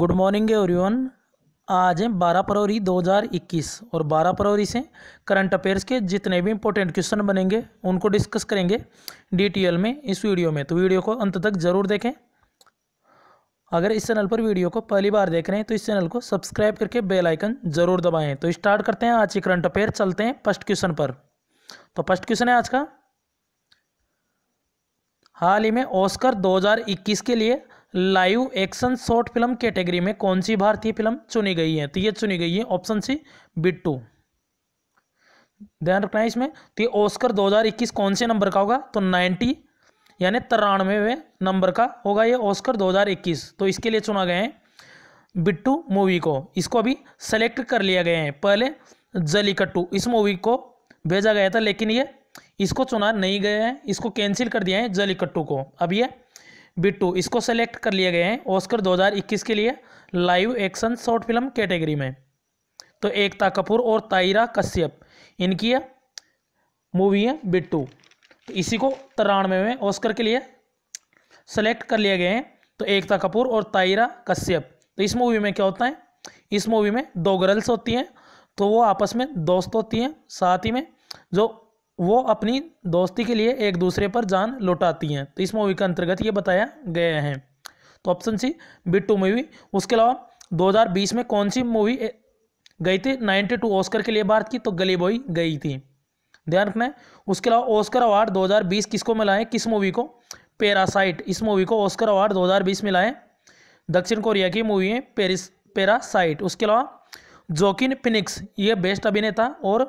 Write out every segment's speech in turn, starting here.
good morning everyone आज है 12 फरवरी 2021 और 12 फरवरी से करंट अफेयर्स के जितने भी इंपॉर्टेंट क्वेश्चन बनेंगे उनको डिस्कस करेंगे डिटेल में इस वीडियो में तो वीडियो को अंत तक जरूर देखें अगर इस चैनल पर वीडियो को पहली बार देख रहे हैं तो इस चैनल को सब्सक्राइब करके बेल आइकन जरूर दबाएं तो स्टार्ट करते हैं आज के करंट अफेयर चलते हैं फर्स्ट क्वेश्चन पर तो फर्स्ट क्वेश्चन है आज का हाल ही में ऑस्कर 2021 के लिए live action short film category में कौन सी भारतीय फिल्म चुनी गई है तो ये चुनी गई है ऑप्शन सी बिट्टू ध्यान रखना है इसमें तो ये ऑस्कर 2021 कौन से नंबर का होगा तो 90 यानी तिरानवे नंबर का होगा ये ऑस्कर 2021 तो इसके लिए चुना गया है बिट्टू मूवी को इसको अभी सेलेक्ट कर लिया गया है पहले जलीकट्टू इस मूवी को भेजा गया था लेकिन ये इसको चुना नहीं गया है इसको कैंसिल कर दिया है जलीकट्टू को अब ये बी टू इसको सेलेक्ट कर लिए गए हैं ऑस्कर 2021 के लिए live action short film category में तो एकता कपूर और ताइरा कश्यप इनकी मूवी है बिट्टू तो इसी को तिरानवे में ऑस्कर के लिए सेलेक्ट कर लिए गए हैं तो एकता कपूर और ताइरा कश्यप तो इस मूवी में क्या होता है इस मूवी में दो गर्ल्स होती हैं तो वो आपस में दोस्त होती हैं साथ ही में जो वो अपनी दोस्ती के लिए एक दूसरे पर जान लौटाती हैं तो इस मूवी के अंतर्गत ये बताया गया है तो ऑप्शन सी बिट्टू मूवी उसके अलावा 2020 में कौन सी मूवी गई थी 92 ऑस्कर के लिए भारत की तो गली बॉय गई थी ध्यान रखना है उसके अलावा ऑस्कर अवार्ड 2020 किसको मिला है किस मूवी को पेरासाइट इस मूवी को ऑस्कर अवार्ड 2020 मिला है दक्षिण कोरिया की मूवी है पेरिस पेरासाइट उसके अलावा जोकिन फिनिक्स ये बेस्ट अभिनेता और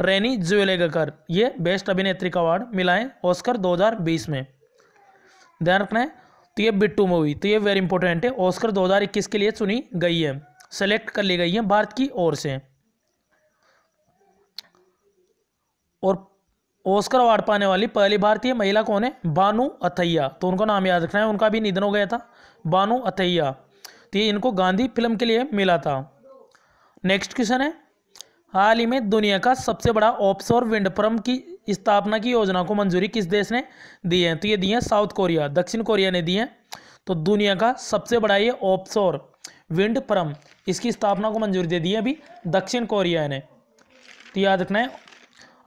रेनी जुएलेगकर ये बेस्ट अभिनेत्री का अवार्ड मिला है ऑस्कर 2020 में ध्यान रखना है तो ये बिट्टू मूवी तो ये वेरी इंपॉर्टेंट है ऑस्कर 2021 के लिए चुनी गई है सेलेक्ट कर ली गई है भारत की ओर से और ऑस्कर अवार्ड पाने वाली पहली भारतीय महिला कौन है बानू अथैया तो उनका नाम याद रखना है उनका भी निधन हो गया था बानू अथैया तो ये इनको गांधी फिल्म के लिए मिला था नेक्स्ट क्वेश्चन है हाल ही में दुनिया का सबसे बड़ा ऑप्शोर विंड फर्म की स्थापना की योजना को मंजूरी किस देश ने दी है तो ये दी है साउथ कोरिया दक्षिण कोरिया ने दी है तो दुनिया का सबसे बड़ा ये ऑप्शोर विंड फर्म इसकी स्थापना को मंजूरी दे दी है अभी दक्षिण कोरिया ने तो याद रखना है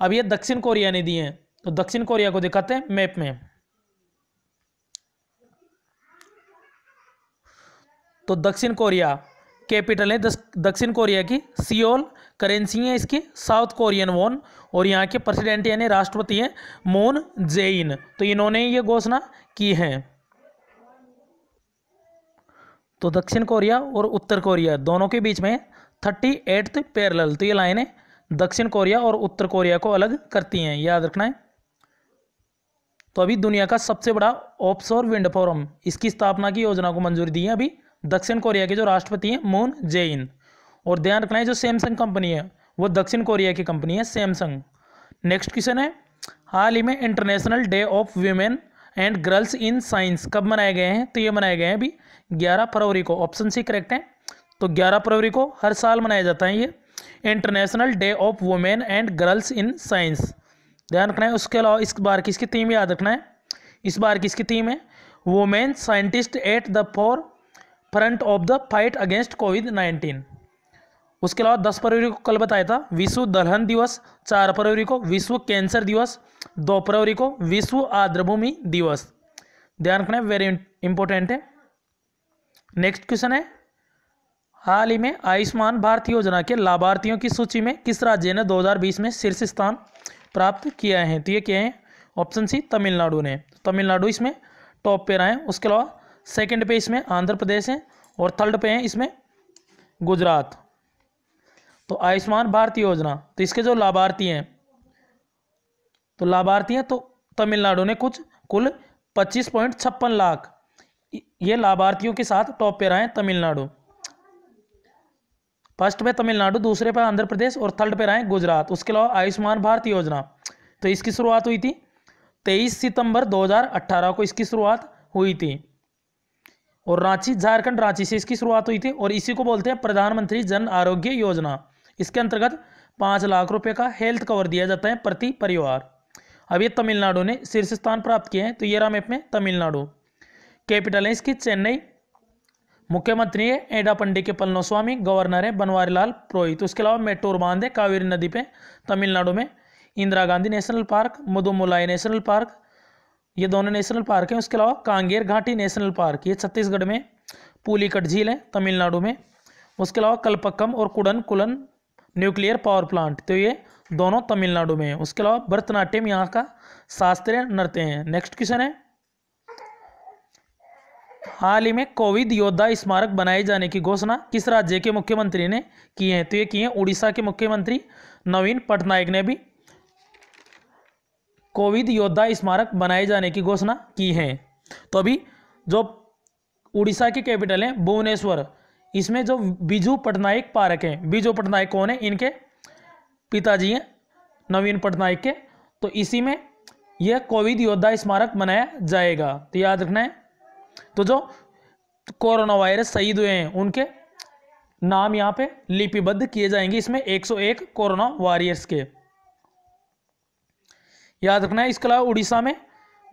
अब ये दक्षिण कोरिया ने दिए हैं तो दक्षिण कोरिया को दिखाते हैं मैप में तो दक्षिण कोरिया कैपिटल है दक्षिण कोरिया की सियोल करेंसी है इसकी साउथ कोरियन वोन और यहाँ के प्रेसिडेंट यानी राष्ट्रपति हैं मून जेइन तो इन्होंने ये घोषणा की है तो दक्षिण कोरिया और उत्तर कोरिया दोनों के बीच में थर्टी एट्थ पैरल तो ये लाइनें दक्षिण कोरिया और उत्तर कोरिया को अलग करती हैं याद रखना है तो अभी दुनिया का सबसे बड़ा ऑप्सोर विंड फोरम इसकी स्थापना की योजना को मंजूरी दी है अभी दक्षिण कोरिया के जो राष्ट्रपति हैं मून जे इन और ध्यान रखना है जो सैमसंग कंपनी है वो दक्षिण कोरिया की कंपनी है सैमसंग नेक्स्ट क्वेश्चन है हाल ही में international day of women and girls in science कब मनाए गए हैं तो ये मनाए गए हैं अभी 11 फरवरी को ऑप्शन सी करेक्ट है तो 11 फरवरी को हर साल मनाया जाता है ये international day of women and girls in science ध्यान रखना है उसके अलावा इस बार किसकी थीम याद रखना है इस बार किसकी थीम है women scientists at the forefront of the fight against COVID nineteen उसके अलावा दस फरवरी को कल बताया था विश्व दलहन दिवस चार फरवरी को विश्व कैंसर दिवस दो फरवरी को विश्व आर्द्रभूमि दिवस ध्यान रखना वेरी इंपॉर्टेंट है नेक्स्ट क्वेश्चन है हाल ही में आयुष्मान भारत योजना के लाभार्थियों की सूची में किस राज्य ने 2020 में शीर्ष स्थान प्राप्त किया है तो ये क्या है ऑप्शन सी तमिलनाडु ने तमिलनाडु इसमें टॉप पे रहा है उसके अलावा सेकंड पे इसमें आंध्र प्रदेश है और थर्ड पे है इसमें गुजरात तो आयुष्मान भारत योजना तो इसके जो लाभार्थी हैं तो लाभार्थी हैं तो तमिलनाडु ने कुछ कुल पच्चीस पॉइंट छप्पन लाख ये लाभार्थियों के साथ टॉप पे रहा है तमिलनाडु फर्स्ट पे तमिलनाडु दूसरे पे आंध्र प्रदेश और थर्ड पे रहा है गुजरात उसके अलावा आयुष्मान भारत योजना तो इसकी शुरुआत हुई थी तेईस सितंबर 2018 को इसकी शुरुआत हुई थी और रांची झारखंड रांची से इसकी शुरुआत हुई थी और इसी को बोलते हैं प्रधानमंत्री जन आरोग्य योजना इसके अंतर्गत पाँच लाख रुपए का हेल्थ कवर दिया जाता है प्रति परिवार अब ये तमिलनाडु ने शीर्ष स्थान प्राप्त किए हैं तो ये राम में तमिलनाडु कैपिटल है इसकी चेन्नई मुख्यमंत्री है एडा पंडित के पलनोस्वामी गवर्नर है बनवारीलाल पुरोहित उसके अलावा मेट्रोर बांध है कावेरी नदी पे तमिलनाडु में Indira Gandhi national park Mudumalai national park ये दोनों नेशनल पार्क हैं उसके अलावा कांगेर घाटी नेशनल पार्क ये छत्तीसगढ़ में पुलिकट झील है तमिलनाडु में उसके अलावा कलपक्कम और Kudankulam nuclear power plant तो ये दोनों तमिलनाडु में उसके अलावा भरतनाट्यम यहाँ का शास्त्रीय नृत्य है नेक्स्ट क्वेश्चन है हाल ही में कोविड योद्धा स्मारक बनाए जाने की घोषणा किस राज्य के मुख्यमंत्री ने की है तो ये किए उड़ीसा के मुख्यमंत्री नवीन पटनायक ने भी कोविद योद्धा स्मारक बनाए जाने की घोषणा की है तो अभी जो उड़ीसा के कैपिटल हैं भुवनेश्वर इसमें जो बीजू पटनायक पार्क हैं बीजू पटनायक कौन है इनके पिताजी हैं नवीन पटनायक के तो इसी में यह कोविड योद्धा स्मारक बनाया जाएगा तो याद रखना है तो जो कोरोना वायरस शहीद हुए हैं उनके नाम यहाँ पे लिपिबद्ध किए जाएंगे इसमें 101 कोरोना वॉरियर्स के याद रखना है इसके अलावा उड़ीसा में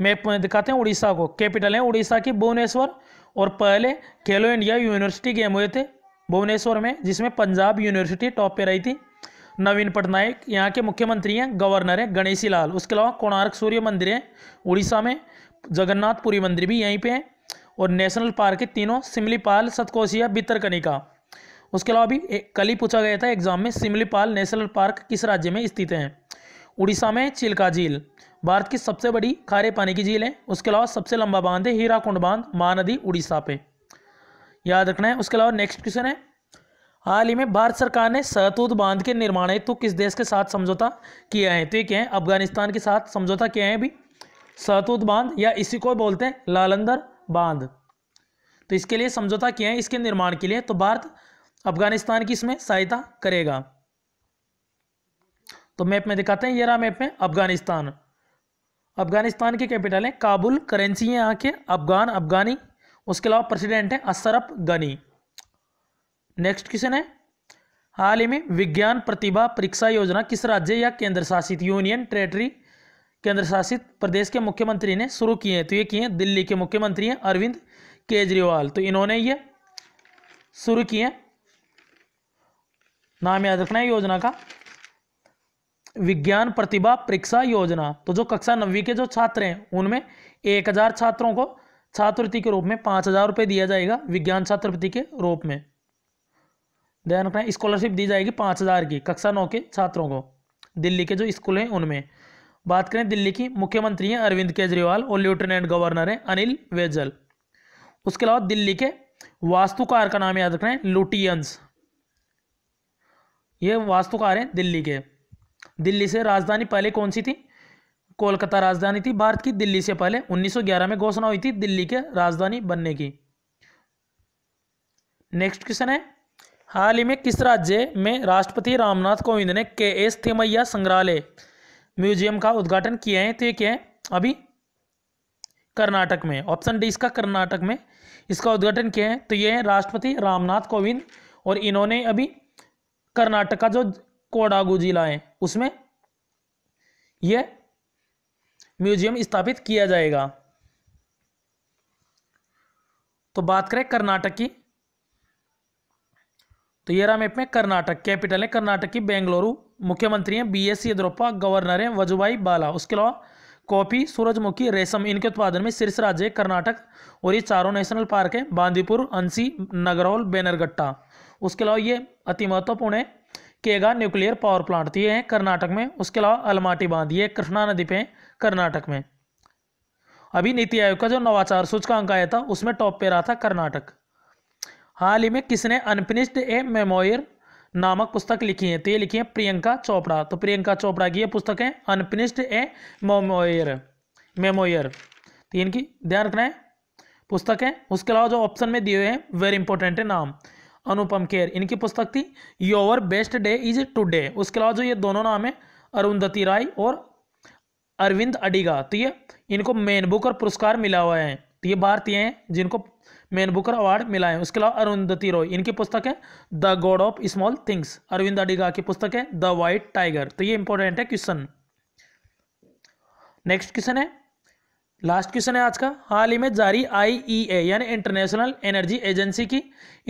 मैप में दिखाते हैं उड़ीसा को कैपिटल है उड़ीसा की भुवनेश्वर और पहले खेलो इंडिया यूनिवर्सिटी गेम हुए थे भुवनेश्वर में जिसमें पंजाब यूनिवर्सिटी टॉप पे रही थी नवीन पटनायक यहाँ के मुख्यमंत्री हैं गवर्नर हैं गणेशी लाल उसके अलावा कोणार्क सूर्य मंदिर है उड़ीसा में जगन्नाथपुरी मंदिर भी यहीं पे है और नेशनल पार्क है तीनों सिमलीपाल सतकोशिया बितरकनिका उसके अलावा भी कल ही पूछा गया था एग्जाम में सिमलीपाल नेशनल पार्क किस राज्य में स्थित हैं उड़ीसा में चिल्का झील भारत की सबसे बड़ी खारे पानी की झील है उसके अलावा सबसे लंबा बांध है हीराकुंड बांध महानदी उड़ीसा पे याद रखना है उसके अलावा नेक्स्ट क्वेश्चन है हाल ही में भारत सरकार ने सहतूत बांध के निर्माण हेतु तो किस देश के साथ समझौता किया है तो ये क्या है अफगानिस्तान के साथ समझौता किया है अभी सहतूत बांध या इसी को बोलते हैं लालंदर बांध तो इसके लिए समझौता किया है इसके निर्माण के लिए तो भारत अफगानिस्तान की इसमें सहायता करेगा तो मैप में दिखाते हैं ये रहा मैप में अफगानिस्तान अफगानिस्तान की कैपिटल है काबुल करेंसी है यहाँ के अफगान अफगानी उसके अलावा प्रेसिडेंट है असरफ गनी नेक्स्ट क्वेश्चन है हाल ही में विज्ञान प्रतिभा परीक्षा योजना किस राज्य या केंद्र शासित यूनियन टेरेटरी केंद्र शासित प्रदेश के मुख्यमंत्री ने शुरू किए हैं तो ये किए दिल्ली के मुख्यमंत्री हैं अरविंद केजरीवाल तो इन्होंने ये शुरू किए नाम याद रखना है योजना का विज्ञान प्रतिभा परीक्षा योजना तो जो कक्षा नब्बी के जो छात्र हैं उनमें एक हजार छात्रों को छात्रवृत्ति के रूप में पांच हजार रुपए दिया जाएगा विज्ञान छात्रवृत्ति के रूप में ध्यान रखना स्कॉलरशिप दी जाएगी पांच हजार की कक्षा नौ के छात्रों को दिल्ली के जो स्कूल हैं उनमें बात करें दिल्ली की मुख्यमंत्री हैं अरविंद केजरीवाल और लेफ्टिनेंट गवर्नर हैं अनिल वेजल उसके अलावा दिल्ली के वास्तुकार का नाम याद रखना है लुटियंस ये वास्तुकार हैं दिल्ली के दिल्ली से राजधानी पहले कौन सी थी कोलकाता राजधानी थी भारत की दिल्ली से पहले 1911 में घोषणा हुई थी दिल्ली के राजधानी बनने की नेक्स्ट क्वेश्चन है हाल ही में किस राज्य में राष्ट्रपति रामनाथ कोविंद ने के एस थेमैया संग्रहालय म्यूजियम का उद्घाटन किया है तो ये क्या है अभी कर्नाटक में ऑप्शन डी इसका कर्नाटक में इसका उद्घाटन किया है तो ये है राष्ट्रपति रामनाथ कोविंद और इन्होंने अभी कर्नाटक का जो कोडागू जिला है उसमें यह म्यूजियम स्थापित किया जाएगा तो बात करें कर्नाटक की तो ये राम मैप में कर्नाटक कैपिटल है कर्नाटक की बेंगलुरु मुख्यमंत्री हैं बी एस येदुरप्पा गवर्नर हैं वजुभाई बाला उसके अलावा कॉफी सूरजमुखी रेशम इनके उत्पादन में शीर्ष राज्य है कर्नाटक और ये चारों नेशनल पार्क है बांदीपुर अंसी नगरौल बेनरगट्टा उसके अलावा ये अति महत्वपूर्ण है केगा न्यूक्लियर पावर प्लांट ये कर्नाटक में उसके अलावा अलमाटी बांध ये कृष्णा नदी पे कर्नाटक में अभी नीति आयोग का जो नवाचार सूचकांक आया था उसमें टॉप पे रहा था कर्नाटक हाल ही में किसने अनफिनिश्ड ए मेमोयर नामक पुस्तक लिखी है तो ये लिखी है प्रियंका चोपड़ा तो प्रियंका चोपड़ा की ये पुस्तक है अनफिनिश्ड ए मेमोयर मेमोयर तो इनकी ध्यान रखना है पुस्तक है उसके अलावा जो ऑप्शन में दिए हुए हैं वेरी इंपॉर्टेंट है नाम अनुपम खेर इनकी पुस्तक थी your best day is today उसके अलावा जो ये दोनों नाम है अरुंधति राय और अरविंद अडिगा तो ये इनको मेन बुकर पुरस्कार मिला हुआ है तो ये भारतीय हैं जिनको मेन बुकर अवार्ड मिला है उसके अलावा अरुंधति रॉय इनकी पुस्तक है the God of small things Aravind Adiga की पुस्तक है द वाइट टाइगर तो ये इंपॉर्टेंट है क्वेश्चन नेक्स्ट क्वेश्चन है लास्ट क्वेश्चन है आज का हाल ही में जारी आईईए e यानी इंटरनेशनल एनर्जी एजेंसी की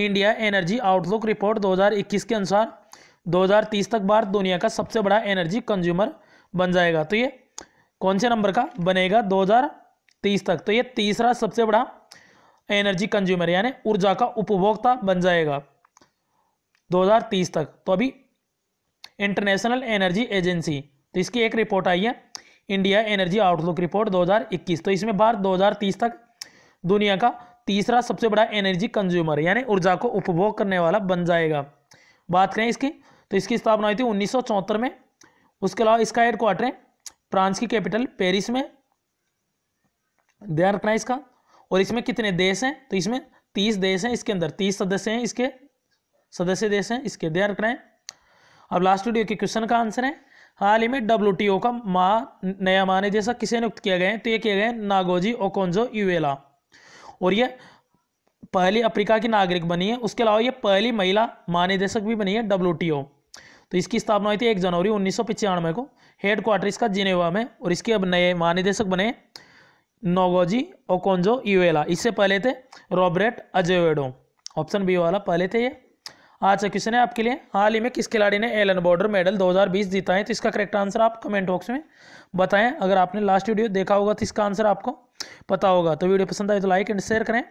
इंडिया एनर्जी आउटलुक रिपोर्ट 2021 के अनुसार 2030 तक भारत दुनिया का सबसे बड़ा एनर्जी कंज्यूमर बन जाएगा तो ये कौन से नंबर का बनेगा 2030 तक तो ये तीसरा सबसे बड़ा एनर्जी कंज्यूमर यानी ऊर्जा का उपभोक्ता बन जाएगा दो तक तो अभी इंटरनेशनल एनर्जी एजेंसी तो इसकी एक रिपोर्ट आई है इंडिया एनर्जी आउटलुक रिपोर्ट 2021 तो इसमें भारत 2030 तक दुनिया का तीसरा सबसे बड़ा एनर्जी कंज्यूमर यानी ऊर्जा को उपभोग करने वाला बन जाएगा बात करें इसकी तो इसकी स्थापना हुई थी उन्नीस में उसके अलावा इसका हेडक्वार्टर है फ्रांस की कैपिटल पेरिस में ध्यान रखना इसका और इसमें कितने देश हैं तो इसमें तीस देश हैं इसके अंदर तीस सदस्य हैं इसके सदस्य देश हैं इसके ध्यान रखना है अब लास्ट वीडियो के क्वेश्चन का आंसर है हाल ही में डब्ल्यू का महा नया माने जैसा किसे नियुक्त किया गया है तो ये किया गया है नागोजी ओकोंजो यूएला और ये पहली अफ्रीका की नागरिक बनी है उसके अलावा ये पहली महिला महानिदेशक भी बनी है डब्ल्यू तो इसकी स्थापना हुई थी एक जनवरी उन्नीस को हेड क्वार्टर इसका जिनेवा में और इसके अब नए महानिदेशक बने नोगोजी ओकोंजो यूएला इससे पहले थे रॉबरेट अजेवेडो ऑप्शन बी वाला पहले थे ये हाँ, अच्छा क्वेश्चन है आपके लिए हाल ही में किस खिलाड़ी ने एलन बॉर्डर मेडल 2020 जीता है तो इसका करेक्ट आंसर आप कमेंट बॉक्स में बताएं अगर आपने लास्ट वीडियो देखा होगा तो इसका आंसर आपको पता होगा तो वीडियो पसंद आए तो लाइक एंड शेयर करें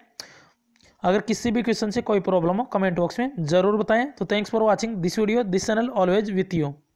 अगर किसी भी क्वेश्चन से कोई प्रॉब्लम हो कमेंट बॉक्स में जरूर बताएं तो thanks for watching this video this channel always with you